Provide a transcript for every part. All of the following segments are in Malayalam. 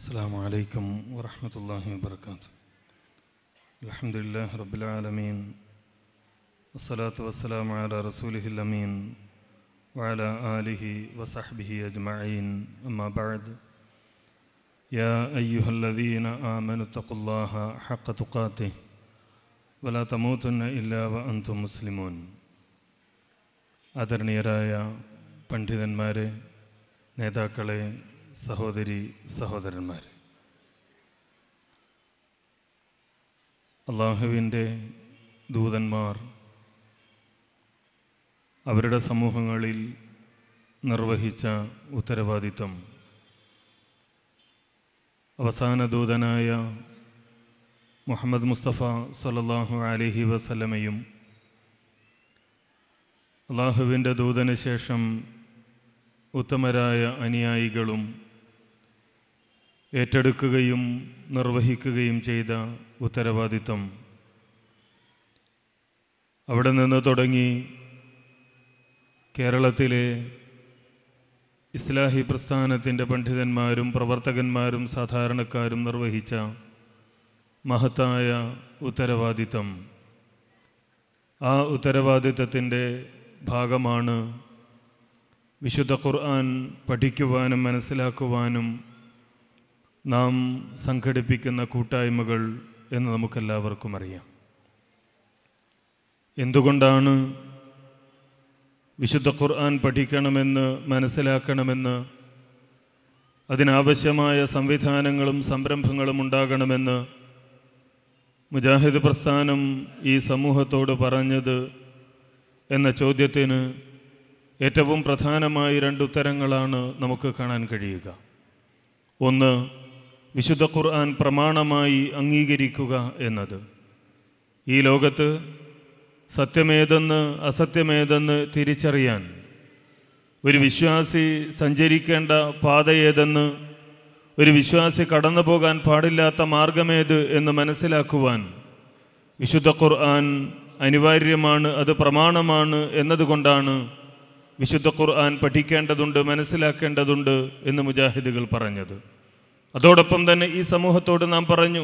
السلام عليكم ورحمة الله وبركاته الحمد لله رب العالمين والصلاة والسلام على رسوله الأمين وعلى آله وصحبه أجمعين أما بعد يا أيها الذين آمنوا اتقوا الله حق تقاته ولا تموتن إلا وأنتم مسلمون أدرني رايا ആദരണീയരായ ماري നേതാക്കളെ സഹോദരി സഹോദരന്മാർ അള്ളാഹുവിൻ്റെ ദൂതന്മാർ അവരുടെ സമൂഹങ്ങളിൽ നിർവഹിച്ച ഉത്തരവാദിത്വം അവസാന ദൂതനായ മുഹമ്മദ് മുസ്തഫ സലല്ലാഹു അലഹി വസലമയും അള്ളാഹുവിൻ്റെ ദൂതന് ശേഷം ഉത്തമരായ അനുയായികളും ഏറ്റെടുക്കുകയും നിർവഹിക്കുകയും ചെയ്ത ഉത്തരവാദിത്വം അവിടെ നിന്ന് തുടങ്ങി കേരളത്തിലെ ഇസ്ലാഹി പ്രസ്ഥാനത്തിൻ്റെ പണ്ഡിതന്മാരും പ്രവർത്തകന്മാരും സാധാരണക്കാരും നിർവഹിച്ച മഹത്തായ ഉത്തരവാദിത്വം ആ ഉത്തരവാദിത്വത്തിൻ്റെ ഭാഗമാണ് വിശുദ്ധ ഖുർആൻ പഠിക്കുവാനും മനസ്സിലാക്കുവാനും നാം സംഘടിപ്പിക്കുന്ന കൂട്ടായ്മകൾ എന്ന് നമുക്കെല്ലാവർക്കും അറിയാം എന്തുകൊണ്ടാണ് വിശുദ്ധ ഖുർആൻ പഠിക്കണമെന്ന് മനസ്സിലാക്കണമെന്ന് അതിനാവശ്യമായ സംവിധാനങ്ങളും സംരംഭങ്ങളും ഉണ്ടാകണമെന്ന് മുജാഹിദ് പ്രസ്ഥാനം ഈ സമൂഹത്തോട് പറഞ്ഞത് എന്ന ചോദ്യത്തിന് ഏറ്റവും പ്രധാനമായി രണ്ടുത്തരങ്ങളാണ് നമുക്ക് കാണാൻ കഴിയുക ഒന്ന് വിശുദ്ധ ഖുർആൻ പ്രമാണമായി അംഗീകരിക്കുക എന്നത് ഈ ലോകത്ത് സത്യമേതെന്ന് അസത്യമേതെന്ന് തിരിച്ചറിയാൻ ഒരു വിശ്വാസി സഞ്ചരിക്കേണ്ട പാതയേതെന്ന് ഒരു വിശ്വാസി കടന്നു പോകാൻ പാടില്ലാത്ത മാർഗമേത് എന്ന് മനസ്സിലാക്കുവാൻ വിശുദ്ധ ഖുർആൻ അനിവാര്യമാണ് അത് പ്രമാണമാണ് എന്നതുകൊണ്ടാണ് വിശുദ്ധ ഖുർആൻ പഠിക്കേണ്ടതുണ്ട് മനസ്സിലാക്കേണ്ടതുണ്ട് എന്ന് മുജാഹിദുകൾ പറഞ്ഞത് അതോടൊപ്പം തന്നെ ഈ സമൂഹത്തോട് നാം പറഞ്ഞു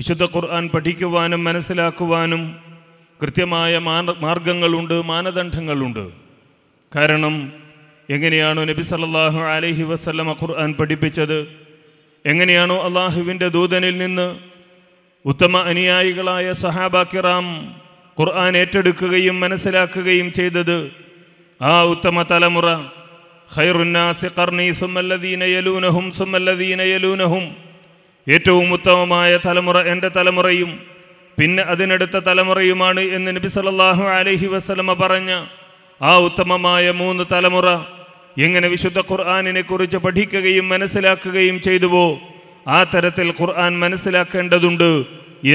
വിശുദ്ധ ഖുർആൻ പഠിക്കുവാനും മനസ്സിലാക്കുവാനും കൃത്യമായ മാർഗങ്ങളുണ്ട് മാനദണ്ഡങ്ങളുണ്ട് കാരണം എങ്ങനെയാണോ നബി സല്ലാഹു അലഹി വസ്ലമ ഖുർആൻ പഠിപ്പിച്ചത് എങ്ങനെയാണോ അള്ളാഹുവിൻ്റെ ദൂതനിൽ നിന്ന് ഉത്തമ അനുയായികളായ സഹാബാക്കിറാം ഖുർആൻ ഏറ്റെടുക്കുകയും മനസ്സിലാക്കുകയും ചെയ്തത് ആ ഉത്തമ തലമുറ ഏറ്റവും ഉത്തമമായ തലമുറ എൻ്റെ തലമുറയും പിന്നെ അതിനടുത്ത തലമുറയുമാണ് എന്ന് നബി സല്ലാഹു അലഹി വസ്ലമ പറഞ്ഞ ആ ഉത്തമമായ മൂന്ന് തലമുറ എങ്ങനെ വിശുദ്ധ ഖുർആാനിനെ കുറിച്ച് പഠിക്കുകയും മനസ്സിലാക്കുകയും ചെയ്തുവോ ആ തരത്തിൽ ഖുർആൻ മനസ്സിലാക്കേണ്ടതുണ്ട്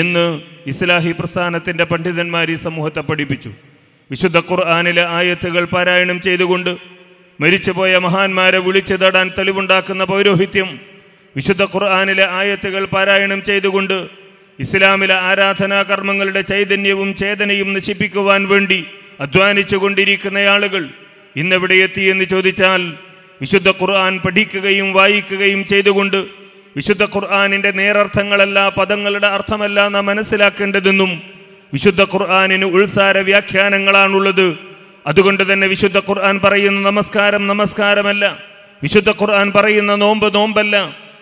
എന്ന് ഇസ്ലാഹി പ്രസ്ഥാനത്തിൻ്റെ പണ്ഡിതന്മാർ ഈ സമൂഹത്തെ പഠിപ്പിച്ചു വിശുദ്ധ ഖുർആാനിലെ ആയത്തുകൾ പാരായണം ചെയ്തുകൊണ്ട് മരിച്ചുപോയ മഹാന്മാരെ വിളിച്ചു തടാൻ തെളിവുണ്ടാക്കുന്ന പൗരോഹിത്യം വിശുദ്ധ ഖുർആാനിലെ ആയത്തുകൾ പാരായണം ചെയ്തുകൊണ്ട് ഇസ്ലാമിലെ ആരാധനാ കർമ്മങ്ങളുടെ ചൈതന്യവും ചേതനയും നശിപ്പിക്കുവാൻ വേണ്ടി അധ്വാനിച്ചു കൊണ്ടിരിക്കുന്ന ആളുകൾ ഇന്നെവിടെ എത്തി എന്ന് ചോദിച്ചാൽ വിശുദ്ധ ഖുർആൻ പഠിക്കുകയും വായിക്കുകയും ചെയ്തുകൊണ്ട് വിശുദ്ധ ഖുർആാനിൻ്റെ നേരർത്ഥങ്ങളല്ല പദങ്ങളുടെ അർത്ഥമല്ല നാം മനസ്സിലാക്കേണ്ടതെന്നും വിശുദ്ധ ഖുർആാനിന് ഉത്സാര വ്യാഖ്യാനങ്ങളാണുള്ളത് അതുകൊണ്ട് തന്നെ വിശുദ്ധ ഖുർആൻ പറയുന്ന നമസ്കാരം നമസ്കാരമല്ല വിശുദ്ധ ഖുർആൻ പറയുന്ന നോമ്പ് നോമ്പല്ല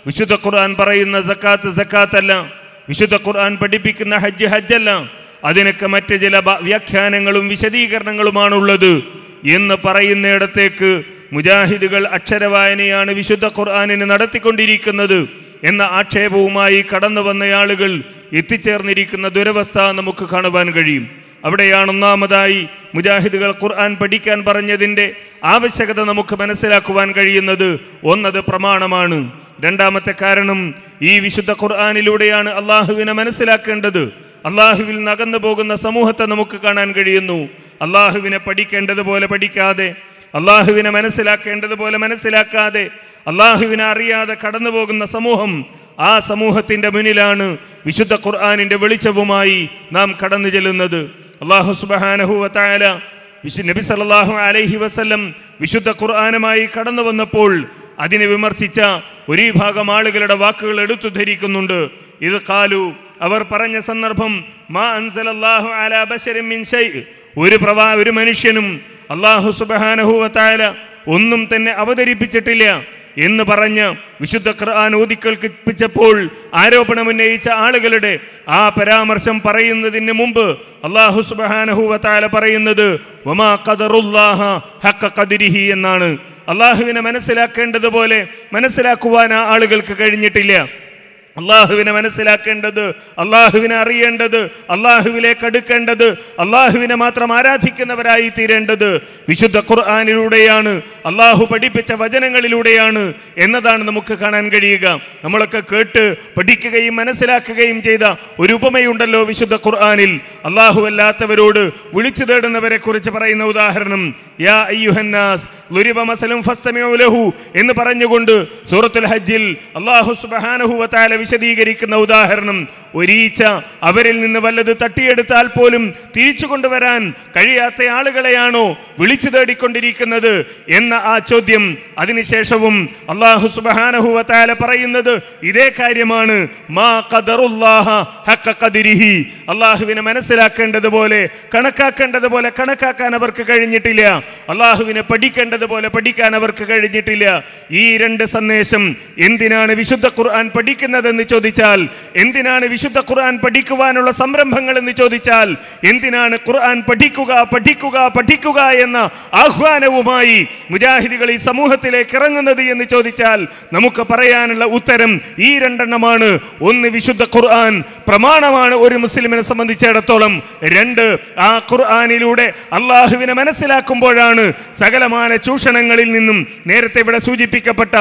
വിശുദ്ധ ഖുർആൻ പറയുന്ന സക്കാത്ത് സക്കാത്തല്ല വിശുദ്ധ ഖുർആൻ പഠിപ്പിക്കുന്ന ഹജ്ജ് ഹജ്ജല്ല അതിനൊക്കെ മറ്റ് ചില വ്യാഖ്യാനങ്ങളും വിശദീകരണങ്ങളുമാണുള്ളത് എന്ന് പറയുന്നിടത്തേക്ക് മുജാഹിദുകൾ അക്ഷരവായനയാണ് വിശുദ്ധ ഖുർആാനിന് നടത്തിക്കൊണ്ടിരിക്കുന്നത് എന്ന ആക്ഷേപവുമായി കടന്നു വന്നയാളുകൾ എത്തിച്ചേർന്നിരിക്കുന്ന ദുരവസ്ഥ നമുക്ക് കാണുവാൻ കഴിയും അവിടെയാണ് ഒന്നാമതായി മുജാഹിദുകൾ ഖുർആൻ പഠിക്കാൻ പറഞ്ഞതിൻ്റെ ആവശ്യകത നമുക്ക് മനസ്സിലാക്കുവാൻ കഴിയുന്നത് ഒന്നത് പ്രമാണമാണ് രണ്ടാമത്തെ കാരണം ഈ വിശുദ്ധ ഖുർആാനിലൂടെയാണ് അള്ളാഹുവിനെ മനസ്സിലാക്കേണ്ടത് അള്ളാഹുവിൽ നകന്നു പോകുന്ന സമൂഹത്തെ നമുക്ക് കാണാൻ കഴിയുന്നു അള്ളാഹുവിനെ പഠിക്കേണ്ടതുപോലെ പഠിക്കാതെ അള്ളാഹുവിനെ മനസ്സിലാക്കേണ്ടതുപോലെ മനസ്സിലാക്കാതെ അള്ളാഹുവിനെ അറിയാതെ കടന്നു പോകുന്ന സമൂഹം ആ സമൂഹത്തിൻ്റെ മുന്നിലാണ് വിശുദ്ധ ഖുർആാനിൻ്റെ വെളിച്ചവുമായി നാം കടന്നു ചെല്ലുന്നത് അള്ളാഹു സുബഹാനഹുവത്തായ വിശു നബി സല്ലാഹു അലൈഹി വസ്ലം വിശുദ്ധ ഖുർആാനുമായി കടന്നു വന്നപ്പോൾ അതിനെ വിമർശിച്ച ഒരു ഭാഗം ആളുകളുടെ വാക്കുകൾ എടുത്തു ധരിക്കുന്നുണ്ട് ഇത് കാലു അവർ പറഞ്ഞ സന്ദർഭം മാ അൻസലല്ലാഹു അലാ ബശരിൻ മിൻ ഷൈ ഒരു പ്രവാ ഒരു മനുഷ്യനും അള്ളാഹു സുബഹാനഹുവത്തായ ഒന്നും തന്നെ അവതരിപ്പിച്ചിട്ടില്ല എന്ന് പറഞ്ഞ് വിശുദ്ധ ഖുർആൻ ആരോപണം ഉന്നയിച്ച ആളുകളുടെ ആ പരാമർശം പറയുന്നതിന് മുമ്പ് അള്ളാഹു സുബാനഹുവത്താല പറയുന്നത് ഖദറുല്ലാഹ എന്നാണ് അള്ളാഹുവിനെ മനസ്സിലാക്കേണ്ടതുപോലെ മനസ്സിലാക്കുവാൻ ആ ആളുകൾക്ക് കഴിഞ്ഞിട്ടില്ല അള്ളാഹുവിനെ മനസ്സിലാക്കേണ്ടത് അള്ളാഹുവിനെ അറിയേണ്ടത് അള്ളാഹുവിലേക്ക് അടുക്കേണ്ടത് അള്ളാഹുവിനെ മാത്രം ആരാധിക്കുന്നവരായി തീരേണ്ടത് വിശുദ്ധ ഖുർആാനിലൂടെയാണ് അള്ളാഹു പഠിപ്പിച്ച വചനങ്ങളിലൂടെയാണ് എന്നതാണ് നമുക്ക് കാണാൻ കഴിയുക നമ്മളൊക്കെ കേട്ട് പഠിക്കുകയും മനസ്സിലാക്കുകയും ചെയ്ത ഒരു ഉപമയുണ്ടല്ലോ വിശുദ്ധ ഖുർആാനിൽ അള്ളാഹു അല്ലാത്തവരോട് വിളിച്ചു തേടുന്നവരെ കുറിച്ച് പറയുന്ന ഉദാഹരണം യാ അയ്യുഹന്നാസ് എന്ന് പറഞ്ഞുകൊണ്ട് സൂറത്തുൽ ഹജ്ജിൽ അള്ളാഹു സുബാനഹു വത്താല വിശദീകരിക്കുന്ന ഉദാഹരണം ഒരീച്ച അവരിൽ നിന്ന് വല്ലത് തട്ടിയെടുത്താൽ പോലും തിരിച്ചു കൊണ്ടുവരാൻ കഴിയാത്ത ആളുകളെയാണോ വിളിച്ചു തേടിക്കൊണ്ടിരിക്കുന്നത് എന്ന ആ ചോദ്യം അതിനുശേഷവും അള്ളാഹു സുബാനഹുവത്താല പറയുന്നത് ഇതേ കാര്യമാണ് മാ അള്ളാഹുവിനെ മനസ്സിലാക്കേണ്ടതുപോലെ കണക്കാക്കേണ്ടതുപോലെ കണക്കാക്കാൻ അവർക്ക് കഴിഞ്ഞിട്ടില്ല അള്ളാഹുവിനെ പഠിക്കേണ്ടതുപോലെ പഠിക്കാൻ അവർക്ക് കഴിഞ്ഞിട്ടില്ല ഈ രണ്ട് സന്ദേശം എന്തിനാണ് വിശുദ്ധ ഖുർആൻ പഠിക്കുന്നതെന്ന് എന്ന് ചോദിച്ചാൽ എന്തിനാണ് വിശുദ്ധ ഖുർആൻ പഠിക്കുവാനുള്ള സംരംഭങ്ങൾ എന്ന് ചോദിച്ചാൽ എന്തിനാണ് ഖുർആൻ പഠിക്കുക പഠിക്കുക പഠിക്കുക എന്ന ആഹ്വാനവുമായി മുജാഹിദികൾ ഈ സമൂഹത്തിലേക്ക് ഇറങ്ങുന്നത് എന്ന് ചോദിച്ചാൽ നമുക്ക് പറയാനുള്ള ഉത്തരം ഈ രണ്ടെണ്ണമാണ് ഒന്ന് വിശുദ്ധ ഖുർആൻ പ്രമാണമാണ് ഒരു മുസ്ലിമിനെ സംബന്ധിച്ചിടത്തോളം രണ്ട് ആ ഖുർആാനിലൂടെ അള്ളാഹുവിനെ മനസ്സിലാക്കുമ്പോഴാണ് സകലമായ ചൂഷണങ്ങളിൽ നിന്നും നേരത്തെ ഇവിടെ സൂചിപ്പിക്കപ്പെട്ട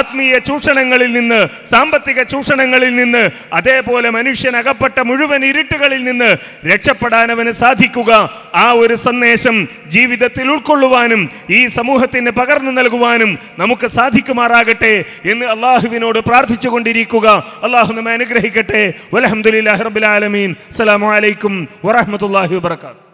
ആത്മീയ ചൂഷണങ്ങളിൽ നിന്ന് സാമ്പത്തിക ചൂഷണ ബന്ധനങ്ങളിൽ നിന്ന് അതേപോലെ അകപ്പെട്ട മുഴുവൻ ഇരുട്ടുകളിൽ നിന്ന് രക്ഷപ്പെടാൻ അവന് സാധിക്കുക ആ ഒരു സന്ദേശം ജീവിതത്തിൽ ഉൾക്കൊള്ളുവാനും ഈ സമൂഹത്തിന് പകർന്നു നൽകുവാനും നമുക്ക് സാധിക്കുമാറാകട്ടെ എന്ന് അള്ളാഹുവിനോട് പ്രാർത്ഥിച്ചു കൊണ്ടിരിക്കുക അള്ളാഹു നമ്മെ അനുഗ്രഹിക്കട്ടെ വലഹമുല്ലാ റബുലാലമീൻ അസ്സലാമലൈക്കും വറഹമത്തല്ലാഹി വാത്തു